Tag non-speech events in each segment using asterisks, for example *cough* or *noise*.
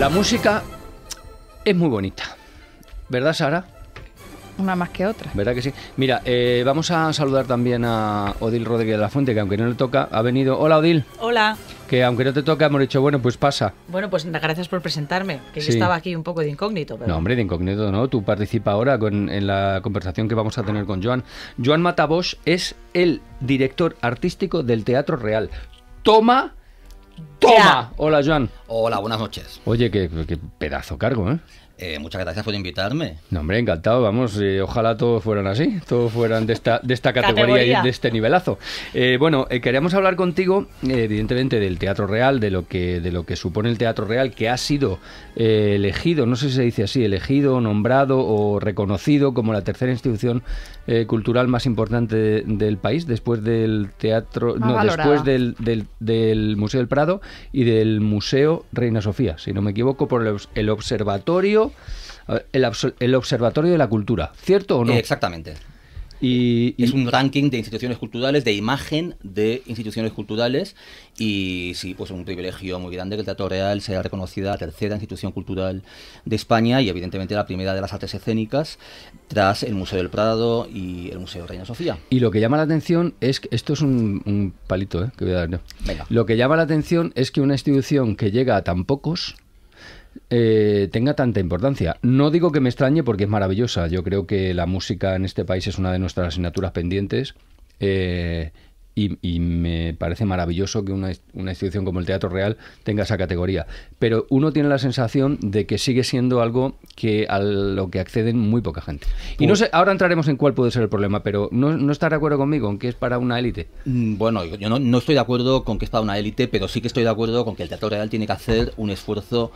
La música es muy bonita, ¿verdad, Sara? Una más que otra. ¿Verdad que sí? Mira, eh, vamos a saludar también a Odil Rodríguez de la Fuente, que aunque no le toca, ha venido. Hola, Odil. Hola. Que aunque no te toca, hemos dicho, bueno, pues pasa. Bueno, pues gracias por presentarme, que yo estaba aquí un poco de incógnito. Pero... No, hombre, de incógnito no. Tú participa ahora en la conversación que vamos a tener con Joan. Joan Matabosch es el director artístico del Teatro Real. Toma ¡Toma! Hola, Joan. Hola, buenas noches. Oye, qué, pedazo cargo, ¿eh? Eh, muchas gracias por invitarme. No, hombre, encantado, vamos. Eh, ojalá todos fueran así, todos fueran de esta, de esta categoría, y de este nivelazo. Eh, bueno, queríamos hablar contigo, evidentemente, del Teatro Real, de lo que, de lo que supone el Teatro Real, que ha sido elegido, no sé si se dice así, elegido, nombrado o reconocido como la tercera institución cultural más importante del país, después del teatro, no, después del, Museo del Prado y del Museo Reina Sofía, si no me equivoco, por el Observatorio el, Observatorio de la Cultura, ¿cierto o no? Exactamente. Y, es un ranking de instituciones culturales, de imagen de instituciones culturales y sí, pues un privilegio muy grande que el Teatro Real sea reconocida la tercera institución cultural de España y evidentemente la primera de las artes escénicas tras el Museo del Prado y el Museo Reina Sofía. Y lo que llama la atención es que esto es un, palito ¿eh? que voy a dar Lo que llama la atención es que una institución que llega a tan pocos eh, tenga tanta importancia. No digo que me extrañe porque es maravillosa. Yo creo que la música en este país es una de nuestras asignaturas pendientes. Eh, y, me parece maravilloso que una, institución como el Teatro Real tenga esa categoría. Pero uno tiene la sensación de que sigue siendo algo que a lo que acceden muy poca gente. Y no pues sé, ahora entraremos en cuál puede ser el problema, pero no, no de acuerdo conmigo en que es para una élite. Mm, bueno, yo no, no estoy de acuerdo con que es para una élite, pero sí que estoy de acuerdo con que el Teatro Real tiene que hacer un esfuerzo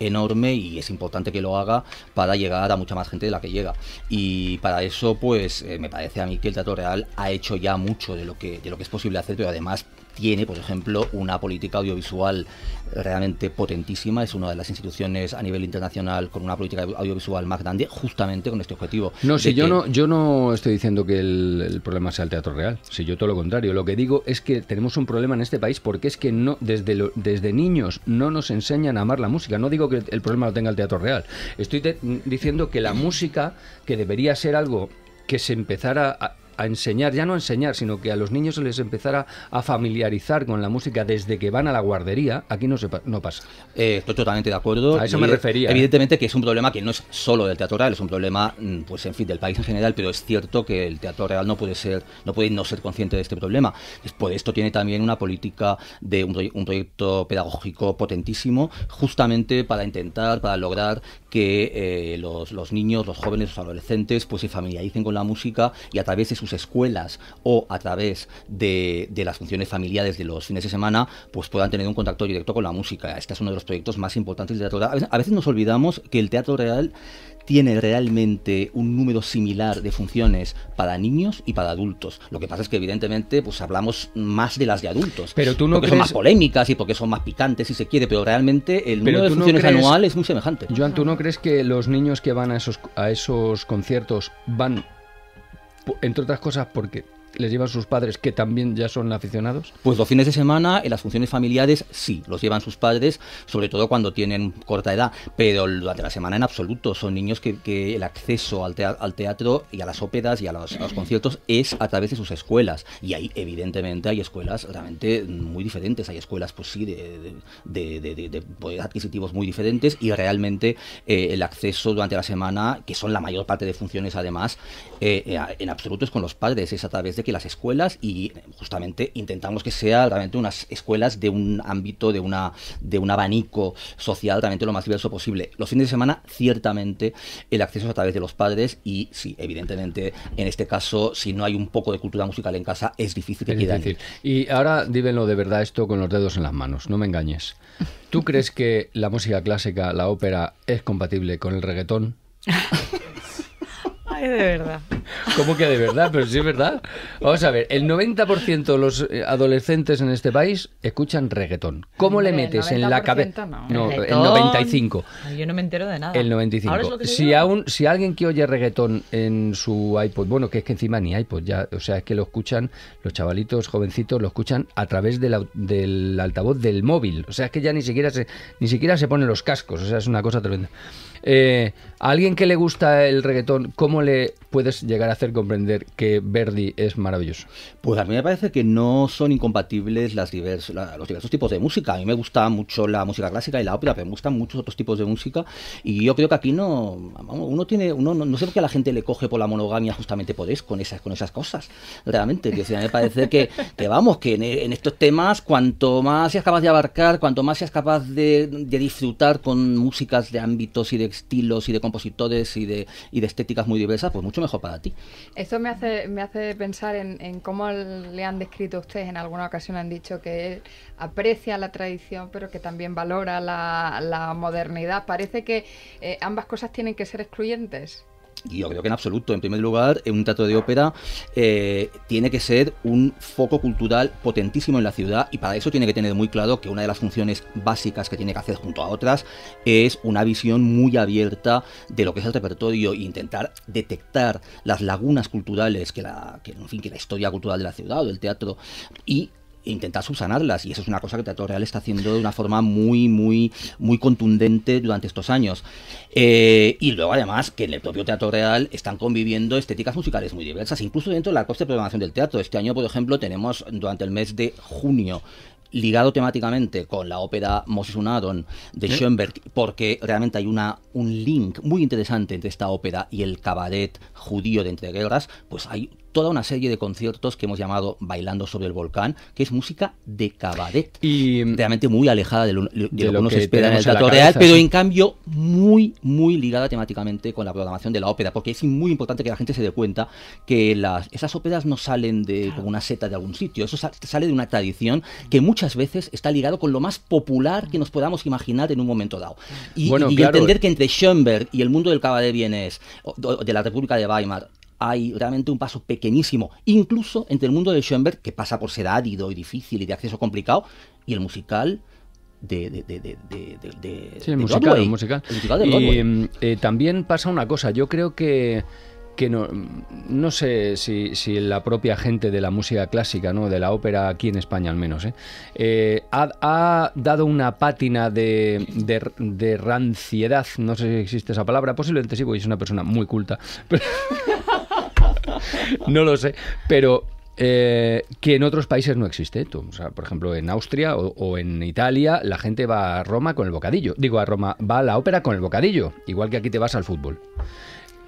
enorme y es importante que lo haga para llegar a mucha más gente de la que llega. Y para eso, pues eh, me parece a mí que el Teatro Real ha hecho ya mucho de lo que, de lo que es posible hacer, pero además tiene, por ejemplo, una política audiovisual realmente potentísima, es una de las instituciones a nivel internacional con una política audiovisual más grande, justamente con este objetivo. No, si yo no, yo no estoy diciendo que el, problema sea el teatro real, si yo todo lo contrario, lo que digo es que tenemos un problema en este país porque es que no, desde, desde niños no nos enseñan a amar la música, no digo que el problema lo tenga el teatro real, estoy diciendo que la música, que debería ser algo que se empezara a, a enseñar, ya no a enseñar, sino que a los niños se les empezara a familiarizar con la música desde que van a la guardería, aquí no, se, no pasa. Eh, estoy totalmente de acuerdo. A eso me refería. ¿eh? Evidentemente que es un problema que no es solo del teatro real, es un problema, mm, pues en fin, del país en general, pero es cierto que el teatro real no puede ser, no puede no ser consciente de este problema. Por esto tiene también una política de un, proyecto pedagógico potentísimo, justamente para intentar, para lograr que eh, los, los niños, los jóvenes, los adolescentes, pues se familiaricen con la música y a través de sus escuelas o a través de, las funciones familiares de los fines de semana, pues puedan tener un contacto directo con la música. Este es uno de los proyectos más importantes del teatro A veces, nos olvidamos que el teatro real tiene realmente un número similar de funciones para niños y para adultos. Lo que pasa es que evidentemente pues hablamos más de las de adultos. Pero tú no porque son más polémicas y porque son más picantes si se quiere, pero realmente el número de funciones anual es muy semejante. Joan, ¿tú no crees que los niños que van a esos a esos conciertos van entre otras cosas porque les llevan sus padres que también ya son aficionados? Pues los fines de semana, en las funciones familiares sí, los llevan sus padres, sobre todo cuando tienen corta edad, pero durante la semana en absoluto. Son niños que, el acceso al, teatro, y a las óperas y a los, conciertos es a través de sus escuelas. Y ahí, evidentemente, hay escuelas realmente muy diferentes. Hay escuelas, pues sí, de, de, adquisitivos muy diferentes y realmente eh, el acceso durante la semana, que son la mayor parte de funciones además, eh, eh, en absoluto es con los padres, es a través de las escuelas y justamente intentamos que sea realmente unas escuelas de un ámbito, de, una, de un abanico social realmente lo más diverso posible. Los fines de semana, ciertamente, el acceso es a través de los padres y sí, evidentemente, en este caso, si no hay un poco de cultura musical en casa, es difícil que Y ahora dívenlo de verdad esto con los dedos en las manos, no me engañes. ¿Tú crees que la música clásica, la ópera, es compatible con el reggaetón? *laughs* Ay, de verdad. ¿Cómo que de verdad? Pero sí es verdad. Vamos a ver, el 90% de los eh, adolescentes en este país escuchan reggaetón. ¿cómo le metes en la cabeza? No, el 95. Yo no me entero de nada. El 95. si, aún, si alguien que oye reggaetón en su iPod, bueno, que es que encima ni iPod, ya, o sea, es que lo escuchan, los chavalitos jovencitos lo escuchan a través del altavoz del móvil. O sea, es que ya ni siquiera se, ni siquiera se ponen los cascos. O sea, es una cosa tremenda. Eh, a alguien que le gusta el reggaetón, ¿cómo le puedes llegar? llegar a hacer comprender que Verdi es maravilloso? Pues a mí me parece que no son incompatibles las los diversos tipos de música. A mí me gusta mucho la música clásica y la ópera, pero me gustan muchos otros tipos de música. Y yo creo que aquí no. Uno tiene. Uno, no, sé por qué a la gente le coge por la monogamia justamente por eso, con esas, con esas cosas. Realmente. Que, me parece que, que vamos, que en, estos temas, cuanto más seas capaz de abarcar, cuanto más seas capaz de, de disfrutar con músicas de ámbitos y de estilos y de compositores y de, y de estéticas muy diversas, pues mucho mejor para ti. Esto me hace, me hace pensar en, cómo le han descrito ustedes en alguna ocasión, han dicho que aprecia la tradición, pero que también valora la, modernidad. Parece que eh, ambas cosas tienen que ser excluyentes. Yo creo que en absoluto. En primer lugar, un teatro de ópera eh, tiene que ser un foco cultural potentísimo en la ciudad y para eso tiene que tener muy claro que una de las funciones básicas que tiene que hacer junto a otras es una visión muy abierta de lo que es el repertorio e intentar detectar las lagunas culturales que la, fin, que la historia cultural de la ciudad o del teatro y intentar subsanarlas. Y eso es una cosa que Teatro Real está haciendo de una forma muy, muy, muy contundente durante estos años. Eh, y luego, además, que en el propio Teatro Real están conviviendo estéticas musicales muy diversas, incluso dentro de la costa de programación del teatro. Este año, por ejemplo, tenemos durante el mes de junio ligado temáticamente con la ópera Moses Adon de Schoenberg, porque realmente hay una, un link muy interesante entre esta ópera y el cabaret judío de entreguerras, pues hay toda una serie de conciertos que hemos llamado Bailando sobre el Volcán, que es música de cabaret. Y mm, realmente muy alejada de lo, que uno se espera en el Teatro Real, pero en cambio muy, muy ligada temáticamente con la programación de la ópera, porque es muy importante que la gente se dé cuenta que esas óperas no salen de una seta de algún sitio, eso sale de una tradición que muchas veces está ligado con lo más popular que nos podamos imaginar en un momento dado. Y, entender que entre Schoenberg y el mundo del cabaret vienes de la República de Weimar, hay realmente un paso pequeñísimo, incluso entre el mundo de Schoenberg, que pasa por ser árido y difícil y de acceso complicado, y el musical de, de, sí, el musical, musical. y mm, eh, también pasa una cosa, yo creo que no, sé si, la propia gente de la música clásica, ¿no? de la ópera aquí en España al menos, ¿eh? Eh, ha, dado una pátina de, de, de, ranciedad, no sé si existe esa palabra, posiblemente sí, porque es una persona muy culta. *laughs* *laughs* no lo sé, pero eh, que en otros países no existe. por ejemplo, en Austria o, en Italia la gente va a Roma con el bocadillo. Digo, a Roma va a la ópera con el bocadillo, igual que aquí te vas al fútbol.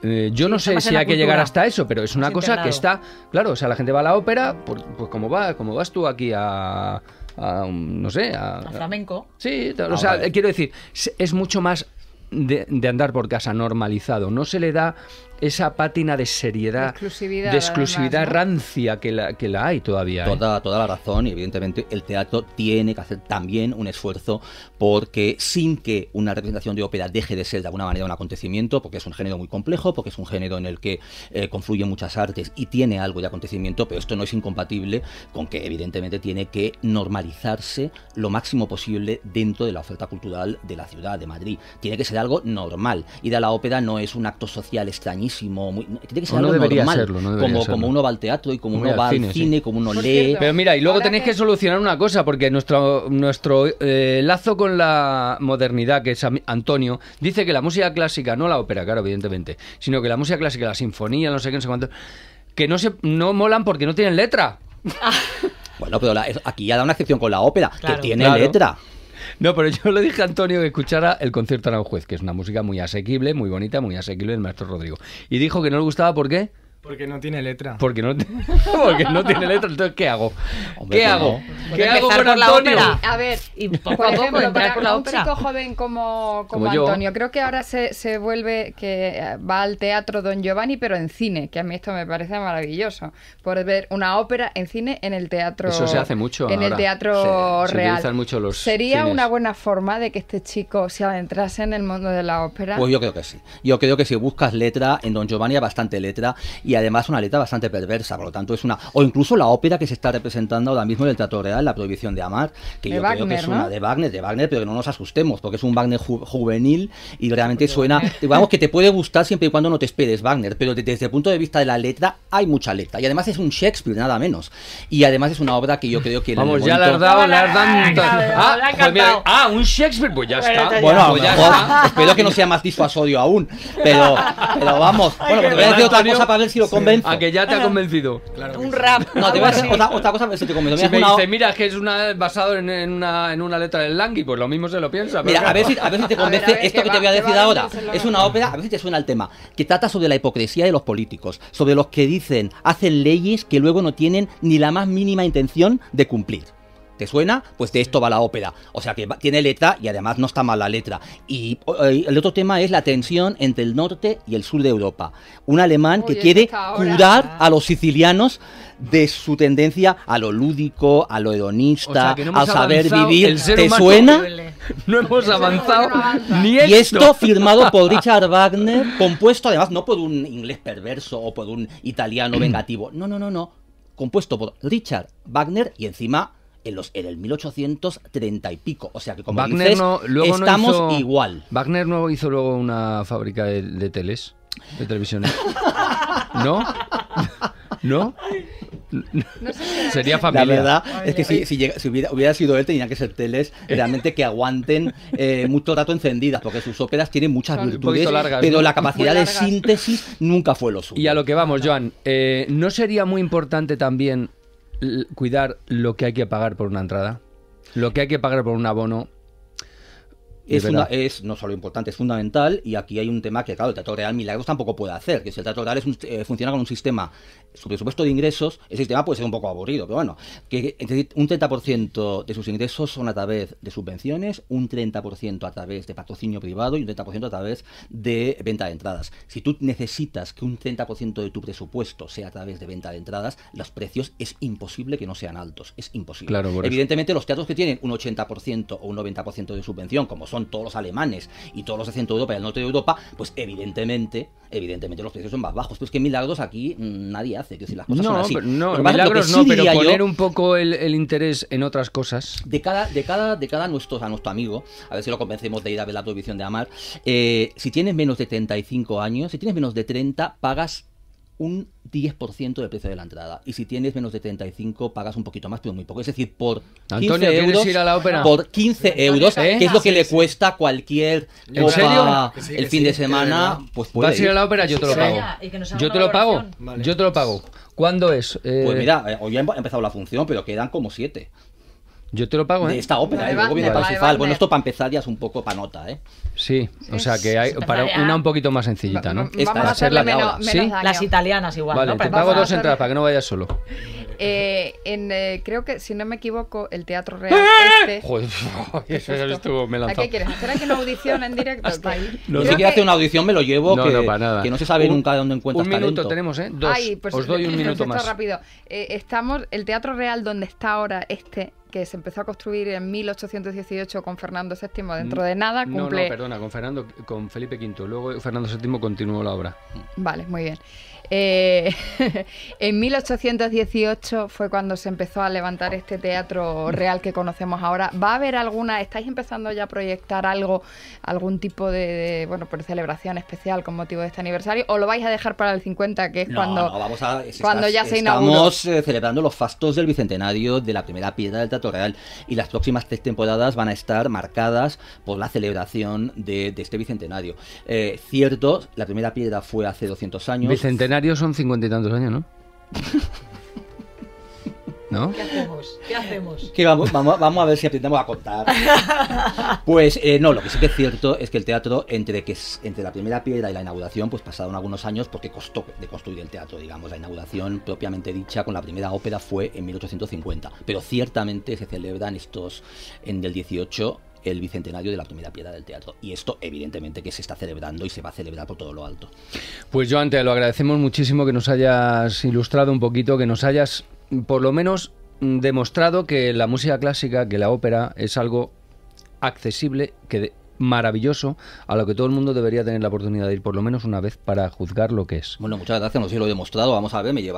Eh, yo no sé si hay que llegar hasta eso, pero es una cosa que está, claro, o sea, la gente va a la ópera, pues como va, como vas tú aquí a, no sé, a, a flamenco. Sí, ah, o sea, quiero decir, es mucho más de, andar por casa normalizado, no se le da esa pátina de seriedad, de exclusividad rancia que la, que la hay todavía. ¿eh? Toda, toda la razón y evidentemente el teatro tiene que hacer también un esfuerzo porque sin que una representación de ópera deje de ser de alguna manera un acontecimiento, porque es un género muy complejo, porque es un género en el que eh, confluyen muchas artes y tiene algo de acontecimiento, pero esto no es incompatible con que evidentemente tiene que normalizarse lo máximo posible dentro de la oferta cultural de la ciudad de Madrid. Tiene que ser algo normal. y a la ópera no es un acto social extrañísimo, tiene que ser algo normal, como, como, uno va al teatro y como, uno va al cine, como uno lee. Pero mira, y luego tenéis que... solucionar una cosa, porque nuestro, nuestro eh, lazo con la modernidad, que es Antonio, dice que la música clásica, no la ópera, claro, evidentemente, sino que la música clásica, la sinfonía, no sé qué, no sé cuánto, que no, se, no molan porque no tienen letra. *laughs* Bueno, pero aquí ya da una excepción con la ópera, que tiene letra. *laughs* No, pero yo le dije a Antonio que escuchara el concierto Aranjuez, que es una música muy asequible, muy bonita, muy asequible del maestro Rodrigo. Y dijo que no le gustaba, ¿por qué? Porque no tiene letra. Porque no, *laughs* no tiene letra, entonces ¿qué hago? ¿Qué pues hago? ¿Qué pues hago con Antonio? A ver, y poco a para un chico joven como, como, Antonio, creo que ahora se, se, vuelve que eh, va al teatro Don Giovanni, pero en cine, que a mí esto me parece maravilloso. Por ver una ópera en cine en el teatro. Eso se hace mucho. En el teatro real. mucho Sería una buena forma de que este chico se adentrase en el mundo de la ópera. Pues yo creo que sí. Yo creo que si buscas letra, en Don Giovanni hay bastante letra. Y y además una letra bastante perversa, por lo tanto es una... O incluso la ópera que se está representando ahora mismo en el Teatro Real, La Prohibición de Amar, que yo creo que es una de Wagner, de Wagner, pero que no nos asustemos, porque es un Wagner juvenil y realmente pues suena, Vamos, digamos que te puede gustar siempre y cuando no te esperes Wagner, pero desde el punto de vista de la letra hay mucha letra, y además es un Shakespeare, nada menos, y además es una obra que yo creo que... Vamos, ya la has dado, la has dado... Ah, un Shakespeare, pues ya está. Bueno, pues espero que no sea más disuasorio aún, pero, *laughs* pero vamos, bueno, voy a decir otra cosa para ver si a que ya te ha convencido. un rap. No, te a si te me dice, mira, que es una, basado en, una, letra del Langui, pues lo mismo se lo piensa. Mira, a, ver si, a ver si te convence esto que, te voy a decir ahora. Es una ópera, a ver si te suena el tema, que trata sobre la hipocresía de los políticos, sobre los que dicen, hacen leyes que luego no tienen ni la más mínima intención de cumplir. ¿Te suena? Pues de esto va la ópera. O sea que tiene letra y además no está mal la letra. Y eh, el otro tema es la tensión entre el norte y el sur de Europa. Un alemán que quiere curar a los sicilianos de su tendencia a lo lúdico, a lo hedonista, a saber vivir. ¿Te suena? No hemos avanzado ni esto. Y esto firmado por Richard Wagner, compuesto además no por un inglés perverso o por un italiano *clears throat* vengativo. No, no, no, no. Compuesto por Richard Wagner y encima en, los, en el 1830 y pico. O sea que, como Wagner luego estamos igual. Wagner no hizo luego una fábrica de, teles, de televisiones. *laughs* *laughs* ¿No? ¿No? *laughs* Sería familia. La verdad es que si, hubiera, hubiera, sido él, tenían que ser teles eh. realmente que aguanten eh, mucho rato encendidas, porque sus óperas tienen muchas virtudes, pero la capacidad de síntesis nunca fue lo suyo. Y a lo que vamos, Joan, eh, ¿no sería muy importante también cuidar lo que hay que pagar por una entrada, lo que hay que pagar por un abono, es, no solo importante, es fundamental y aquí hay un tema que, claro, el Teatro Real Milagros tampoco puede hacer, que si el Teatro Real es eh, funciona con un sistema, su presupuesto de ingresos, ese sistema puede ser un poco aburrido, pero bueno, que un 30% de sus ingresos son a través de subvenciones, un 30% a través de patrocinio privado y un 30% a través de venta de entradas. Si tú necesitas que un 30% de tu presupuesto sea a través de venta de entradas, los precios es imposible que no sean altos, es imposible. Evidentemente, los teatros que tienen un 80% o un 90% de subvención, como son todos los alemanes y todos los de Centro Europa y el norte de Europa, pues evidentemente, evidentemente los precios son más bajos. pero es que milagros aquí mm, nadie hace, que si las cosas son así. milagros no, pero poner un poco el, interés en otras cosas. De cada, de cada, de cada nuestro, a nuestro amigo, a ver si lo convencemos de ir a ver la prohibición de Amar, eh, si tienes menos de 35 años, si tienes menos de 30, pagas un 10% del precio de la entrada. Y si tienes menos de 35, pagas un poquito más, pero muy poco. Es decir, por 15 euros, la ópera? Por 15 euros, que es lo que le cuesta cualquier copa el fin de semana, pues puede ¿Vas ir. a la ópera? Yo te lo pago. Yo te lo pago. Yo te lo pago. ¿Cuándo es? Eh, pues mira, eh, hoy ha empezado la función, pero quedan como 7. Yo te lo pago, ¿eh? esta ópera, luego viene Bueno, esto para empezar ya es un poco panota, ¿eh? Sí, o sea que hay para una un poquito más sencillita, ¿no? Esta, vamos a ¿Sí? Las italianas igual, Te pues pago dos entradas para que no vayas solo. Eh, eh, creo que, si no me equivoco, el Teatro Real ¡Eh, eh, este... Joder, *laughs* eso ya estuvo, me ¿A qué quieres? ¿Hacer aquí una audición en directo? no, si quieres hacer una audición me lo llevo, no, que, no, para nada. que no se sabe nunca nunca dónde encuentras Un minuto tenemos, ¿eh? Dos. Pues, Os doy un *laughs* minuto más. rápido. estamos, el Teatro Real donde está ahora este que se empezó a construir en 1818 con Fernando VII dentro mm. de nada. Cumple... No, perdona, con, Fernando, con Felipe V. Luego Fernando VII continuó la obra. Vale, muy bien. Eh, *laughs* en 1818 fue cuando se empezó a levantar este teatro real que conocemos ahora. ¿Va a haber alguna, estáis empezando ya a proyectar algo, algún tipo de, bueno, por celebración especial con motivo de este aniversario? ¿O lo vais a dejar para el 50, que es cuando, vamos cuando ya se inauguró? Estamos eh, celebrando los fastos del Bicentenario de la primera piedra del teatro Real. Y las próximas tres temporadas van a estar marcadas por la celebración de, este bicentenario. Eh, cierto, la primera piedra fue hace 200 años. Bicentenario son cincuenta y tantos años, ¿no? *laughs* ¿no? ¿Qué hacemos? ¿Qué hacemos? vamos, a ver si aprendemos a contar. *laughs* Pues eh, no, lo que sí que es cierto es que el teatro, entre, que, entre la primera piedra y la inauguración, pues pasaron algunos años porque costó de construir el teatro, digamos. La inauguración propiamente dicha con la primera ópera fue en 1850, pero ciertamente se celebran estos en el 18 el bicentenario de la primera piedra del teatro. Y esto, evidentemente, que se está celebrando y se va a celebrar por todo lo alto. Pues, yo antes lo agradecemos muchísimo que nos hayas ilustrado un poquito, que nos hayas por lo menos mm, demostrado que la música clásica, que la ópera es algo accesible, que maravilloso, a lo que todo el mundo debería tener la oportunidad de ir por lo menos una vez para juzgar lo que es. Bueno, muchas gracias, no sé si lo he demostrado, vamos a ver, me lo,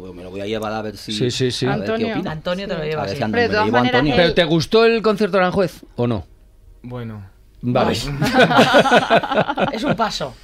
voy a llevar a ver si... Sí, sí, sí. Antonio, Antonio te lo lleva. Sí. Pero, Pero ¿te gustó el concierto de Aranjuez o no? Bueno es un paso.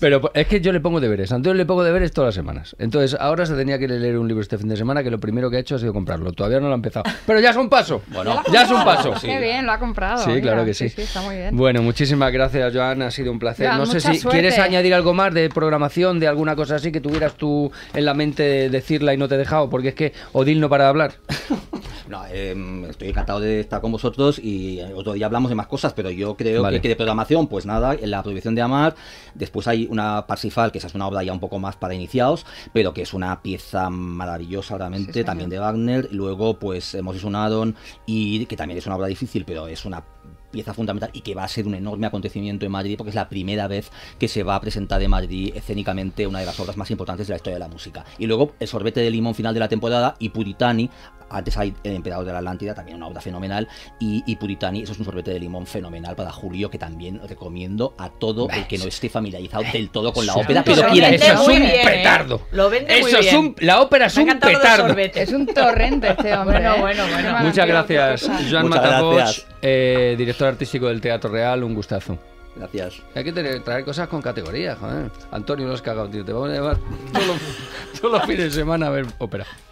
Pero es que yo le pongo deberes. Antonio le pongo deberes todas las semanas. Entonces, ahora se tenía que leer un libro este fin de semana que lo primero que ha hecho ha sido comprarlo. Todavía no lo ha empezado. Pero ya es un paso. Bueno, ya, es un paso. Sí. Qué bien, lo ha comprado. Sí, claro que sí. está muy bien. Bueno, muchísimas gracias, Joana Ha sido un placer. no sé si quieres añadir algo más de programación, de alguna cosa así que tuvieras tú en la mente decirla y no te he dejado, porque es que Odil no para de hablar. *laughs* No, em, estoy encantado de estar con vosotros y eh, otro día hablamos de más cosas, pero yo creo que, de programación, pues nada, la prohibición de amar, después hay una Parsifal, que esa es una obra ya un poco más para iniciados, pero que es una pieza maravillosa realmente, también de Wagner, luego pues hemos hecho un y que también es una obra difícil, pero es una pieza fundamental y que va a ser un enorme acontecimiento en Madrid porque es la primera vez que se va a presentar en Madrid escénicamente una de las obras más importantes de la historia de la música. Y luego el sorbete de limón final de la temporada y Puritani, antes hay El Emperador de la Atlántida, también una obra fenomenal, y, Puritani, eso es un sorbete de limón fenomenal para Julio, que también recomiendo a todo el que no esté familiarizado eh, del todo con la ópera, pero quiera Eso es un ¿eh? petardo. eso Es un, la ópera es un petardo. Es un torrente este hombre. Bueno, ¿eh? bueno, Muchas gracias, Joan Matapoch, director artístico del Teatro Real, un gustazo. Gracias. Hay que traer cosas con categoría, joder. Antonio, los cagado, tío. Te vamos a llevar todos los *laughs* fines de semana a ver ópera.